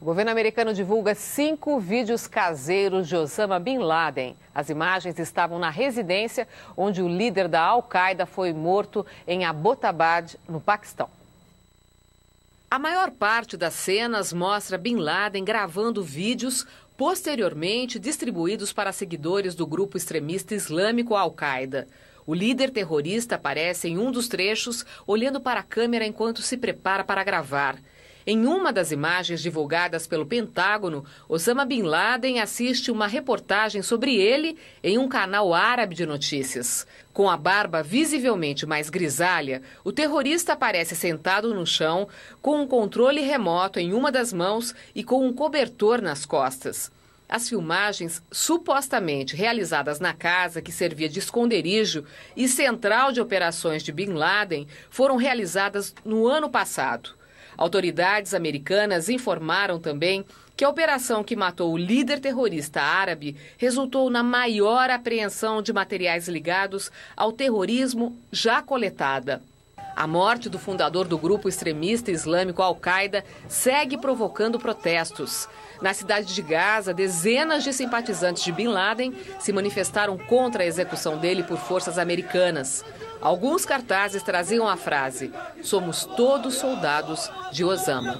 O governo americano divulga cinco vídeos caseiros de Osama Bin Laden. As imagens estavam na residência onde o líder da Al-Qaeda foi morto em Abbottabad, no Paquistão. A maior parte das cenas mostra Bin Laden gravando vídeos posteriormente distribuídos para seguidores do grupo extremista islâmico Al-Qaeda. O líder terrorista aparece em um dos trechos, olhando para a câmera enquanto se prepara para gravar. Em uma das imagens divulgadas pelo Pentágono, Osama Bin Laden assiste uma reportagem sobre ele em um canal árabe de notícias. Com a barba visivelmente mais grisalha, o terrorista aparece sentado no chão, com um controle remoto em uma das mãos e com um cobertor nas costas. As filmagens, supostamente realizadas na casa que servia de esconderijo e central de operações de Bin Laden, foram realizadas no ano passado. Autoridades americanas informaram também que a operação que matou o líder terrorista árabe resultou na maior apreensão de materiais ligados ao terrorismo já coletada. A morte do fundador do grupo extremista islâmico Al-Qaeda segue provocando protestos. Na cidade de Gaza, dezenas de simpatizantes de Bin Laden se manifestaram contra a execução dele por forças americanas. Alguns cartazes traziam a frase: Somos todos soldados de Osama.